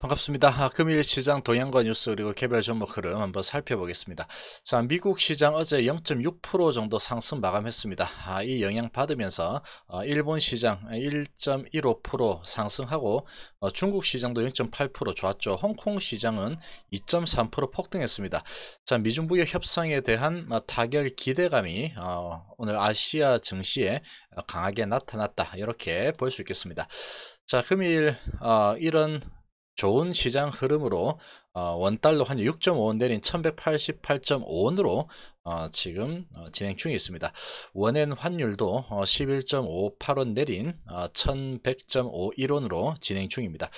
반갑습니다. 아, 금일 시장 동향과 뉴스 그리고 개별 종목 흐름 한번 살펴보겠습니다. 자, 미국 시장 어제 0.6% 정도 상승 마감했습니다. 아, 이 영향 받으면서 어, 일본 시장 1.15% 상승하고 어, 중국 시장도 0.8% 좋았죠. 홍콩 시장은 2.3% 폭등했습니다. 자, 미중 부의 협상에 대한 어, 타결 기대감이 어, 오늘 아시아 증시에 강하게 나타났다. 이렇게 볼 수 있겠습니다. 자, 금일 어, 이런 좋은 시장 흐름으로 어, 원달러 환율 6.5원 내린 1188.5원으로 어, 지금 어, 진행 중에 있습니다. 원엔 환율도 11.58원 내린 1100.51원으로 진행 중입니다.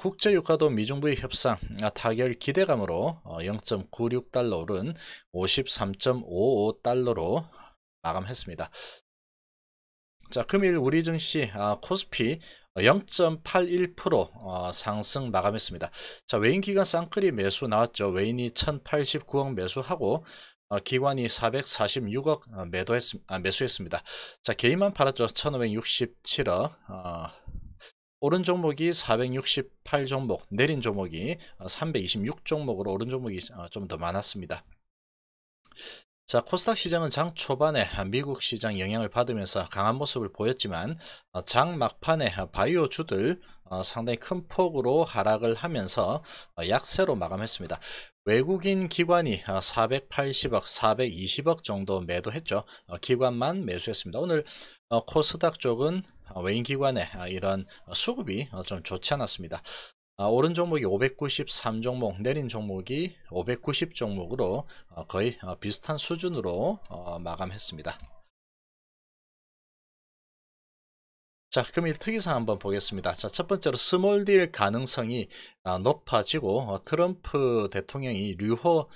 국제유가도 미중부의 협상 타결 기대감으로 0.96달러 오른 53.55달러로 마감했습니다. 자 금일 우리 증시 아, 코스피 0.81% 어, 상승 마감했습니다. 자 외인 기관 쌍끌이 매수 나왔죠. 외인이 1089억 매수하고 어, 기관이 446억 어, 매도했, 아, 매수했습니다. 자 개인만 팔았죠. 1567억 어, 오른 종목이 468 종목 내린 종목이 326 종목으로 오른 종목이 좀 더 많았습니다. 자, 코스닥 시장은 장 초반에 미국 시장 영향을 받으면서 강한 모습을 보였지만 어, 장 막판에 바이오 주들 어, 상당히 큰 폭으로 하락을 하면서 어, 약세로 마감했습니다. 외국인 기관이 480억, 420억 정도 매도했죠. 기관만 매수했습니다. 오늘 코스닥 쪽은 외인 기관의 이런 수급이 좀 좋지 않았습니다. 아, 오른 종목이 593종목, 내린 종목이 590종목으로 어, 거의 어, 비슷한 수준으로 어, 마감했습니다. 자, 금일 특이사항 한번 보겠습니다. 자, 첫 번째로 스몰딜 가능성이 아, 높아지고 트럼프 대통령이 류호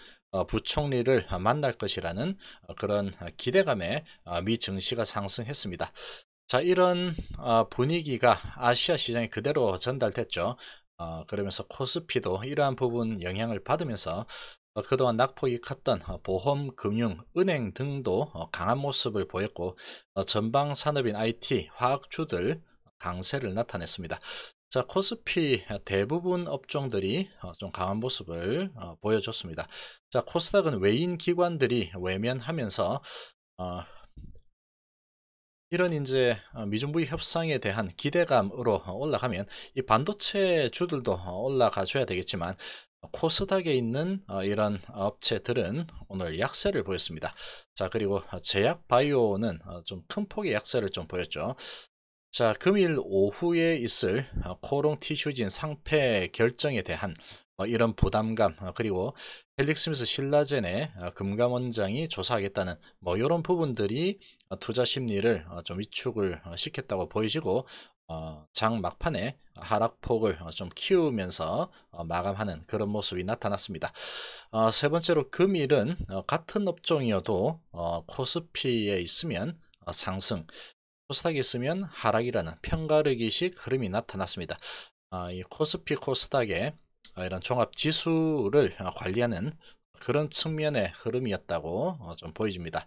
부총리를 만날 것이라는 그런 기대감에 미 증시가 상승했습니다. 자, 이런 분위기가 아시아 시장에 그대로 전달됐죠. 어, 그러면서 코스피도 이러한 부분 영향을 받으면서 어, 그동안 낙폭이 컸던 어, 보험, 금융, 은행 등도 어, 강한 모습을 보였고 어, 전방 산업인 IT, 화학주들 강세를 나타냈습니다. 자 코스피 어, 대부분 업종들이 어, 좀 강한 모습을 어, 보여줬습니다. 자 코스닥은 외인 기관들이 외면하면서 이런 이제 어, 미중부의 협상에 대한 기대감으로 올라가면 이 반도체 주들도 올라가 줘야 되겠지만 코스닥에 있는 어, 이런 업체들은 오늘 약세를 보였습니다. 자 그리고 제약 바이오는 어, 좀큰 폭의 약세를 좀 보였죠. 자 금일 오후에 있을 코롱 티슈진 상패 결정에 대한 이런 부담감 그리고 헬릭스미스 신라젠의 금감원장이 조사하겠다는 뭐 이런 부분들이 어, 투자 심리를 어, 좀 위축을 어, 시켰다고 보이시고 장 막판에 하락폭을 좀 키우면서 마감하는 그런 모습이 나타났습니다. 세 번째로 금일은 같은 업종이어도 코스피에 있으면 상승, 코스닥에 있으면 하락이라는 편가르기식 흐름이 나타났습니다. 아, 이 코스피 코스닥에 이런 종합지수를 관리하는 그런 측면의 흐름이었다고 좀 보여집니다.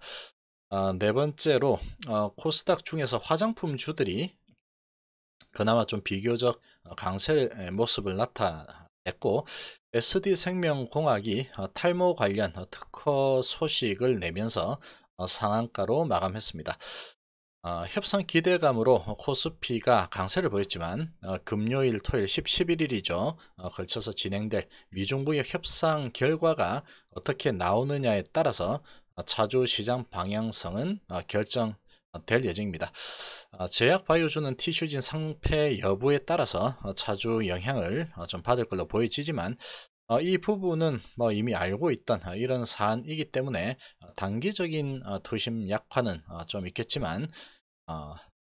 아, 네 번째로 어, 코스닥 중에서 화장품 주들이 그나마 좀 비교적 강세 모습을 나타냈고 SD생명공학이 어, 탈모 관련 특허 소식을 내면서 어, 상한가로 마감했습니다. 어, 협상 기대감으로 코스피가 강세를 보였지만 어, 금요일 토요일 10, 11일이죠. 어, 걸쳐서 진행될 미중무의 협상 결과가 어떻게 나오느냐에 따라서 차주 아, 시장 방향성은 아, 결정 될 예정입니다. 아, 제약바이오주는 티슈진 상패 여부에 따라서 차주 영향을 좀 받을 걸로 보여지지만 이 부분은 뭐 이미 알고 있던 이런 사안이기 때문에 단기적인 투심 약화는 좀 있겠지만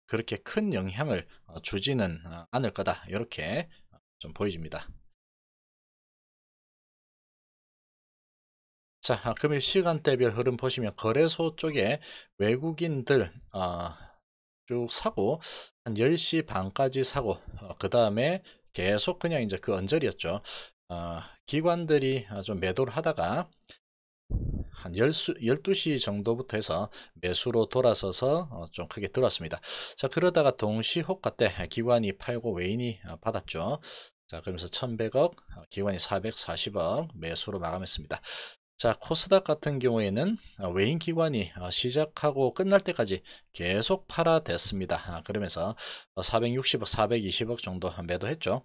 그렇게 큰 영향을 어, 주지는 않을 거다 이렇게 좀 보여집니다. 자, 아, 금일 시간대별 흐름 보시면 거래소 쪽에 외국인들 어, 쭉 사고 한 10시 반까지 사고 어, 그 다음에 계속 그냥 이제 그 언저리였죠. 어, 기관들이 좀 매도를 하다가 한 10, 시 정도부터 해서 매수로 돌아서서 어, 좀 크게 들어왔습니다. 자, 그러다가 동시 호가 때 기관이 팔고 외인이 받았죠. 자, 그러면서 1100억, 어, 기관이 440억 매수로 마감했습니다. 자, 코스닥 같은 경우에는 어, 외인 기관이 어, 시작하고 끝날 때까지 계속 팔아댔습니다. 아, 그러면서 460억, 어, 420억 정도 매도했죠.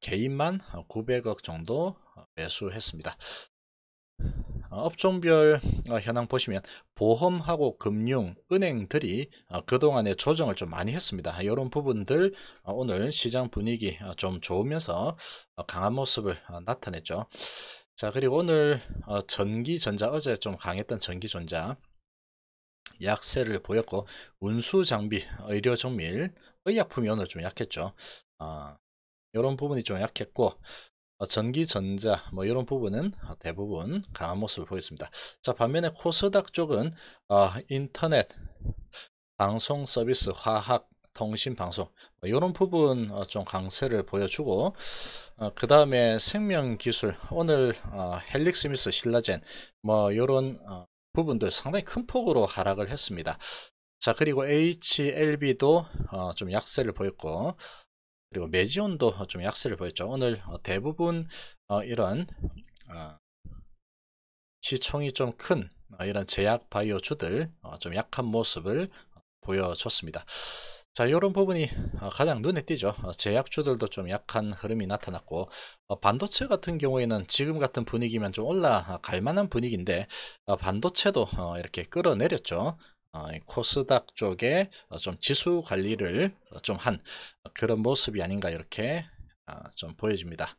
개인만 900억 정도 매수했습니다. 업종별 현황 보시면 보험하고 금융, 은행들이 그동안에 조정을 좀 많이 했습니다. 이런 아, 부분들 오늘 시장 분위기 좀 좋으면서 강한 모습을 나타냈죠. 자 그리고 오늘 어, 전기전자 어제 좀 강했던 전기전자 약세를 보였고 운수장비 의료정밀 의약품이 오늘 좀 약했죠 어, 이런 부분이 좀 약했고 어, 전기전자 뭐 이런 부분은 대부분 강한 모습을 보였습니다 자 반면에 코스닥 쪽은 어, 인터넷 방송 서비스 화학 통신 방송 이런 뭐 부분 어, 좀 강세를 보여주고 어, 그 다음에 생명기술 오늘 어, 헬릭스미스 신라젠 뭐 이런 부분들 상당히 큰 폭으로 하락을 했습니다 자 그리고 HLB도 좀 약세를 보였고 그리고 메지온도 좀 약세를 보였죠 오늘 대부분 이런 시총이 좀 큰 이런 제약 바이오주들 좀 약한 모습을 보여줬습니다. 자 이런 부분이 어, 가장 눈에 띄죠 어, 제약주들도 좀 약한 흐름이 나타났고 어, 반도체 같은 경우에는 지금 같은 분위기면 좀 올라갈 만한 분위기인데 반도체도 이렇게 끌어내렸죠 코스닥 쪽에 좀 지수 관리를 좀 한 그런 모습이 아닌가 이렇게 좀 보여집니다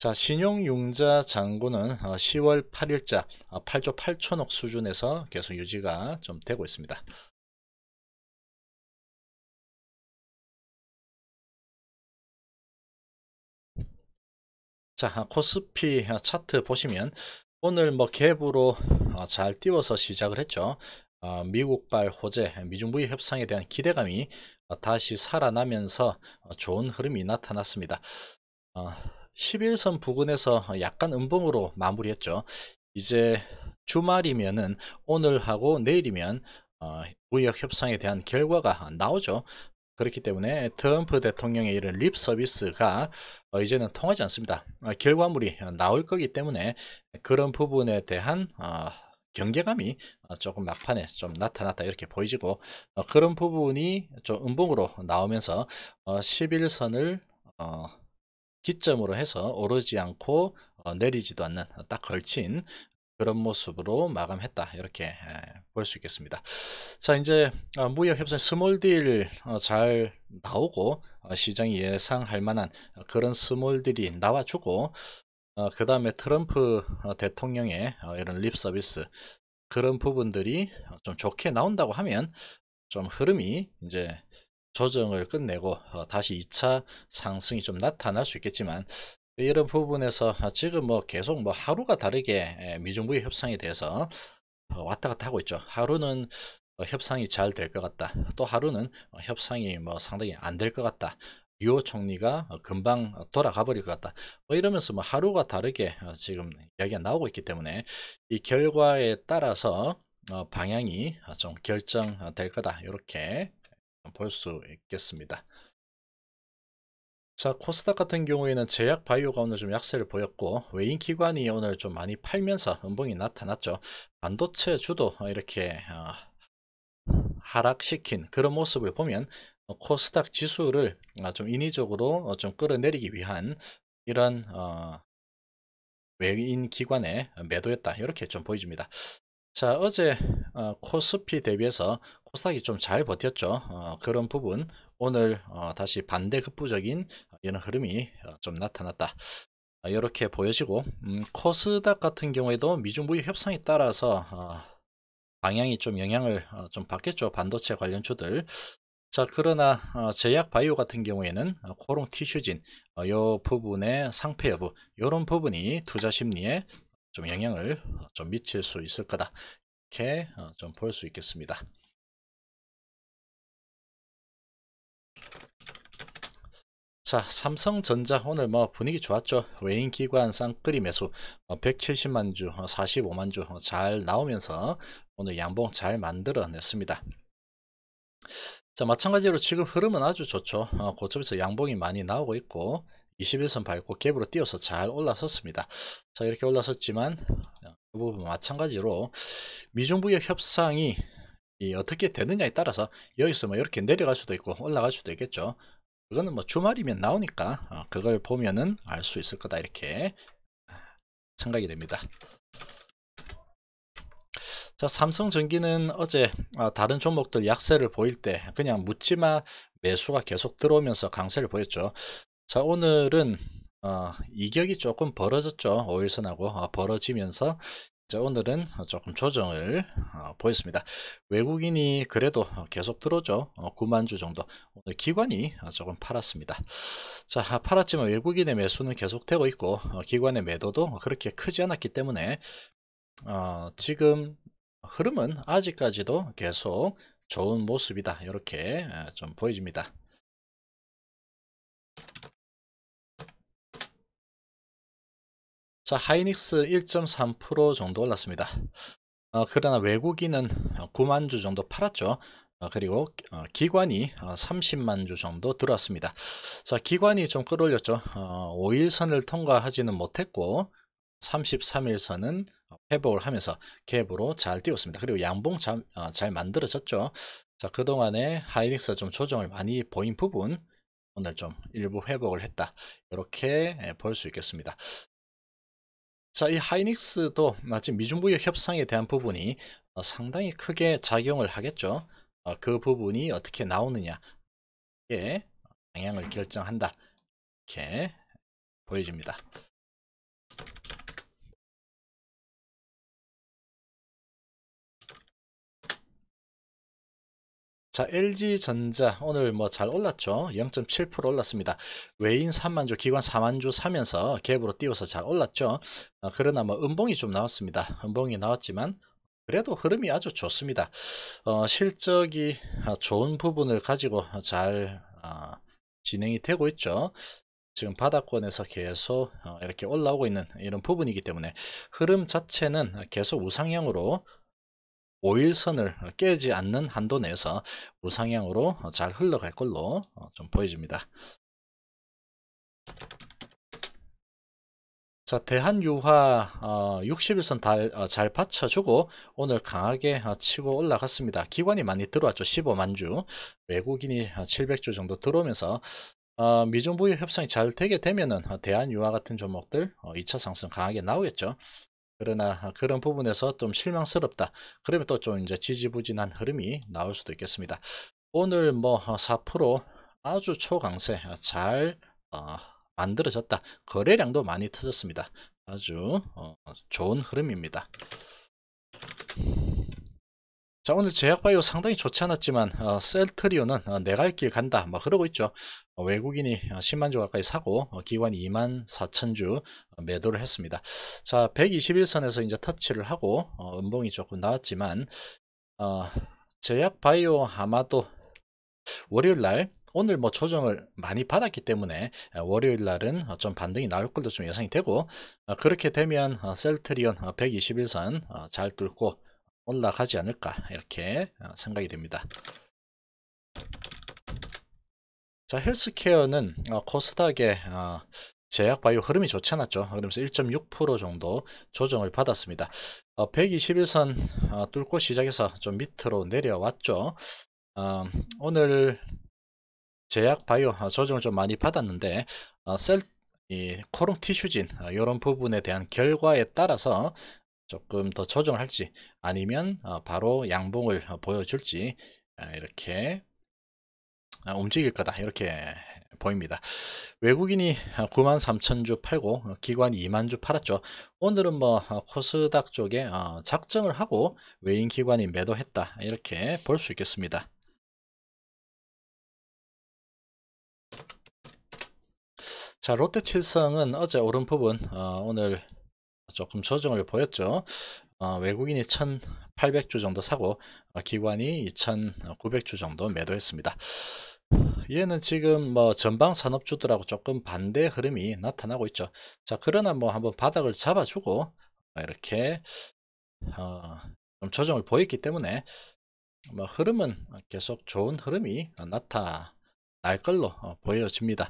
자, 신용융자 잔고는 10월 어, 8일자 8조 어, 8천억 수준에서 계속 유지가 좀 되고 있습니다. 자, 코스피 차트 보시면 오늘 뭐 갭으로 어, 잘 띄워서 시작을 했죠. 미국발 호재, 미중 부의 협상에 대한 기대감이 다시 살아나면서 좋은 흐름이 나타났습니다. 11선 부근에서 약간 음봉으로 마무리했죠. 이제 주말이면은 오늘하고 내일이면 어, 무역 협상에 대한 결과가 나오죠. 그렇기 때문에 트럼프 대통령의 이런 립 서비스가 어, 이제는 통하지 않습니다. 어, 결과물이 나올 거기 때문에 그런 부분에 대한 어, 경계감이 어, 조금 막판에 좀 나타났다 이렇게 보이지고 어, 그런 부분이 좀 음봉으로 나오면서 11선을 어, 기점으로 해서 오르지 않고 어, 내리지도 않는 딱 걸친 그런 모습으로 마감했다 이렇게 볼 수 있겠습니다 자 이제 어, 무역협상 스몰딜 어, 잘 나오고 시장이 예상할 만한 그런 스몰딜이 나와주고 그 다음에 트럼프 대통령의 이런 립 서비스 그런 부분들이 좀 좋게 나온다고 하면 좀 흐름이 이제 조정을 끝내고 어, 다시 2차 상승이 좀 나타날 수 있겠지만 이런 부분에서 어, 지금 뭐 계속 뭐 하루가 다르게 미중부의 협상에 대해서 어, 왔다 갔다 하고 있죠. 하루는 협상이 잘 될 것 같다. 또 하루는 협상이 뭐 상당히 안 될 것 같다. 유호 총리가 금방 돌아가 버릴 것 같다. 뭐 이러면서 뭐 하루가 다르게 지금 이야기가 나오고 있기 때문에 이 결과에 따라서 방향이 좀 결정될 거다. 이렇게 볼수 있겠습니다. 자 코스닥 같은 경우에는 제약 바이오가 오늘 좀 약세를 보였고 외인 기관이 오늘 좀 많이 팔면서 음봉이 나타났죠. 반도체 주도 이렇게 어, 하락시킨 그런 모습을 보면 코스닥 지수를 어, 좀 인위적으로 어, 좀 끌어내리기 위한 이런 외인 기관의 매도였다 이렇게 좀 보여집니다. 자 어제 코스피 대비해서 코스닥이 좀 잘 버텼죠. 어, 그런 부분 오늘 어, 다시 반대 급부적인 이런 흐름이 어, 좀 나타났다. 이렇게 어, 보여지고 음, 코스닥 같은 경우에도 미중무역 협상에 따라서 어, 방향이 좀 영향을 어, 좀 받겠죠. 반도체 관련주들. 자 그러나 어, 제약 바이오 같은 경우에는 어, 코롱 티슈진 어, 이 부분의 상패 여부 이런 부분이 투자 심리에 좀 영향을 어, 좀 미칠 수 있을 거다 이렇게 좀 볼 수 있겠습니다. 자, 삼성전자 오늘 뭐 분위기 좋았죠. 외인 기관 쌍끌이 매수 170만 어, 주, 45만 어, 주잘 어, 나오면서 오늘 양봉 잘 만들어냈습니다. 자, 마찬가지로 지금 흐름은 아주 좋죠. 고점에서 양봉이 많이 나오고 있고 21선 밟고 갭으로 뛰어서 잘 올라섰습니다. 자, 이렇게 올라섰지만 이 그 부분 마찬가지로 미중부의 협상이 어떻게 되느냐에 따라서 여기서 뭐 이렇게 내려갈 수도 있고 올라갈 수도 있겠죠. 그거는 뭐 주말이면 나오니까 어, 그걸 보면은 알 수 있을 거다 이렇게 아, 생각이 됩니다. 자 삼성전기는 어제 어, 다른 종목들 약세를 보일 때 그냥 묻지마 매수가 계속 들어오면서 강세를 보였죠. 자 오늘은 어, 이격이 조금 벌어졌죠. 5일선하고 어, 벌어지면서 자 오늘은 조금 조정을 어, 보였습니다 외국인이 그래도 계속 들어오죠 9만주 어, 정도 오늘 기관이 조금 팔았습니다 자 팔았지만 외국인의 매수는 계속되고 있고 어, 기관의 매도도 그렇게 크지 않았기 때문에 어, 지금 흐름은 아직까지도 계속 좋은 모습이다 이렇게 좀 보여집니다 자, 하이닉스 1.3% 정도 올랐습니다. 어, 그러나 외국인은 9만 어, 주 정도 팔았죠. 어, 그리고 어, 기관이 30만 어, 주 정도 들어왔습니다. 자, 기관이 좀 끌어올렸죠. 5일선을 어, 통과하지는 못했고 33일선은 회복을 하면서 갭으로 잘 띄웠습니다. 그리고 양봉 잘, 잘 만들어졌죠. 자, 그동안에 하이닉스가 좀 조정을 많이 보인 부분 오늘 좀 일부 회복을 했다 이렇게 볼 수 있겠습니다 자, 이 하이닉스도 마치 미중부의 협상에 대한 부분이 어, 상당히 크게 작용을 하겠죠. 어, 그 부분이 어떻게 나오느냐. 에 방향을 결정한다. 이렇게 보여집니다. 자, LG전자 오늘 뭐 잘 올랐죠. 0.7% 올랐습니다. 외인 3만주, 기관 4만주 사면서 갭으로 띄워서 잘 올랐죠. 어, 그러나 뭐 음봉이 좀 나왔습니다. 음봉이 나왔지만 그래도 흐름이 아주 좋습니다. 어, 실적이 아, 좋은 부분을 가지고 잘 어, 진행이 되고 있죠. 지금 바닥권에서 계속 어, 이렇게 올라오고 있는 이런 부분이기 때문에 흐름 자체는 계속 우상향으로 5일선을 깨지 않는 한도 내에서 우상향으로 잘 흘러갈 걸로 어, 좀 보여집니다. 자 대한유화 60일선 어, 어, 잘 받쳐주고 오늘 강하게 치고 올라갔습니다. 기관이 많이 들어왔죠. 15만주 외국인이 700주 정도 들어오면서 미중 부유 협상이 잘 되게 되면은 대한유화 같은 종목들 2차 상승 강하게 나오겠죠. 그러나 그런 부분에서 좀 실망스럽다. 그러면 또 좀 이제 지지부진한 흐름이 나올 수도 있겠습니다. 오늘 뭐 4% 아주 초강세 잘 어, 만들어졌다. 거래량도 많이 터졌습니다. 아주 어, 좋은 흐름입니다. 자 오늘 제약바이오 상당히 좋지 않았지만 어, 셀트리온은 어, 내갈 길 간다 막 뭐 그러고 있죠 어, 외국인이 10만 어, 주 가까이 사고 어, 기관이 2만 4천 주 어, 매도를 했습니다 자 121선에서 이제 터치를 하고 음봉이 조금 나왔지만 제약바이오 아마도 월요일날 오늘 뭐 조정을 많이 받았기 때문에 월요일 날은 좀 반등이 나올 걸로 좀 예상이 되고 그렇게 되면 셀트리온 121선 잘 뚫고 올라가지 않을까 이렇게 어, 생각이 됩니다 자 헬스케어는 어, 코스닥의 어, 제약바이오 흐름이 좋지 않았죠 그러면서 1.6% 정도 조정을 받았습니다 121선 뚫고 시작해서 좀 밑으로 내려왔죠 오늘 제약바이오 조정을 좀 많이 받았는데 셀, 이 코롱 티슈진 이런 부분에 대한 결과에 따라서 조금 더 조정을 할지 아니면 어, 바로 양봉을 어, 보여줄지 어, 이렇게 움직일 거다 이렇게 보입니다. 외국인이 93,000주 팔고 기관이 2만주 팔았죠. 오늘은 뭐 코스닥 쪽에 작정을 하고 외인 기관이 매도했다 이렇게 볼 수 있겠습니다. 자 롯데칠성은 어제 오른 부분 오늘 조금 조정을 보였죠. 어, 외국인이 1,800주 정도 사고 어, 기관이 2,900주 정도 매도했습니다. 얘는 지금 뭐 전방 산업주들하고 조금 반대 흐름이 나타나고 있죠. 자 그러나 뭐 한번 바닥을 잡아주고 어, 이렇게 어, 좀 조정을 보였기 때문에 뭐 흐름은 계속 좋은 흐름이 나타날 걸로 어, 보여집니다.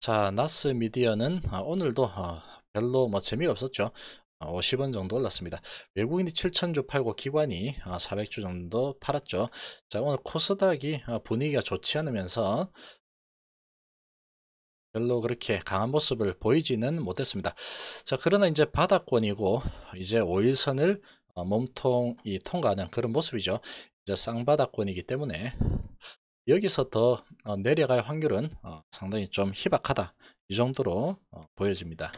자, 나스 미디어는 아, 오늘도 아, 별로 뭐 재미가 없었죠. 50원 아, 정도 올랐습니다. 외국인이 7천주 팔고 기관이 400주 정도 팔았죠. 자, 오늘 코스닥이 분위기가 좋지 않으면서 별로 그렇게 강한 모습을 보이지는 못했습니다. 자, 그러나 이제 바닥권이고 이제 5일선을 어, 몸통이 통과하는 그런 모습이죠. 이제 쌍바닥권이기 때문에 여기서 더 어, 내려갈 확률은 어, 상당히 좀 희박하다 이 정도로 어, 보여집니다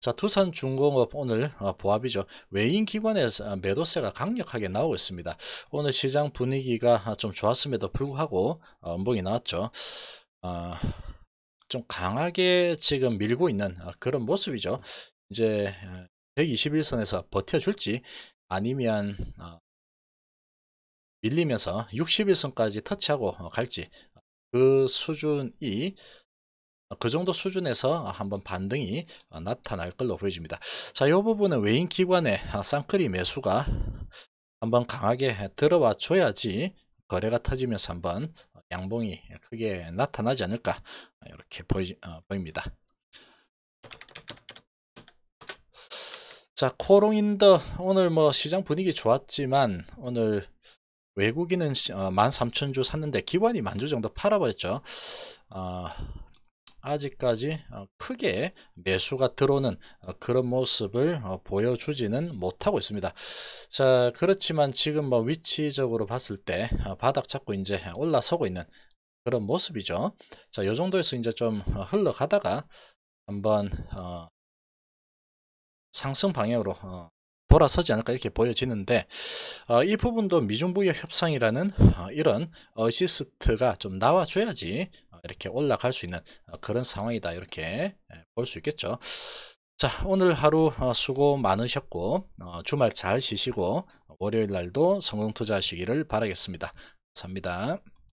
자 두산중공업 오늘 보합이죠 외인기관의 아, 매도세가 강력하게 나오고 있습니다 오늘 시장 분위기가 아, 좀 좋았음에도 불구하고 음봉이 나왔죠 아, 좀 강하게 지금 밀고 있는 그런 모습이죠 이제 121선에서 버텨줄지 아니면 밀리면서 61선까지 터치하고 어, 갈지 그 수준이 어, 그 정도 수준에서 한번 반등이 어, 나타날 걸로 보여집니다. 자, 이 부분은 외인 기관의 쌍끌이 매수가 한번 강하게 들어와 줘야지 거래가 터지면서 한번 양봉이 크게 나타나지 않을까 이렇게 보이, 어, 보입니다. 자, 코롱인더 오늘 뭐 시장 분위기 좋았지만 오늘 외국인은 13,000주 어, 샀는데 기관이 만주 정도 팔아버렸죠. 어, 아직까지 어, 크게 매수가 들어오는 어, 그런 모습을 보여주지는 못하고 있습니다. 자, 그렇지만 지금 뭐 위치적으로 봤을 때 바닥 잡고 이제 올라서고 있는 그런 모습이죠. 자, 요 정도에서 이제 좀 흘러가다가 한번 어, 상승 방향으로 어, 돌아서지 않을까 이렇게 보여지는데 어, 이 부분도 미중부의 협상이라는 어, 이런 어시스트가 좀 나와줘야지 어, 이렇게 올라갈 수 있는 어, 그런 상황이다 이렇게 예, 볼수 있겠죠 자 오늘 하루 어, 수고 많으셨고 주말 잘 쉬시고 월요일날도 성공투자하시기를 바라겠습니다 감사합니다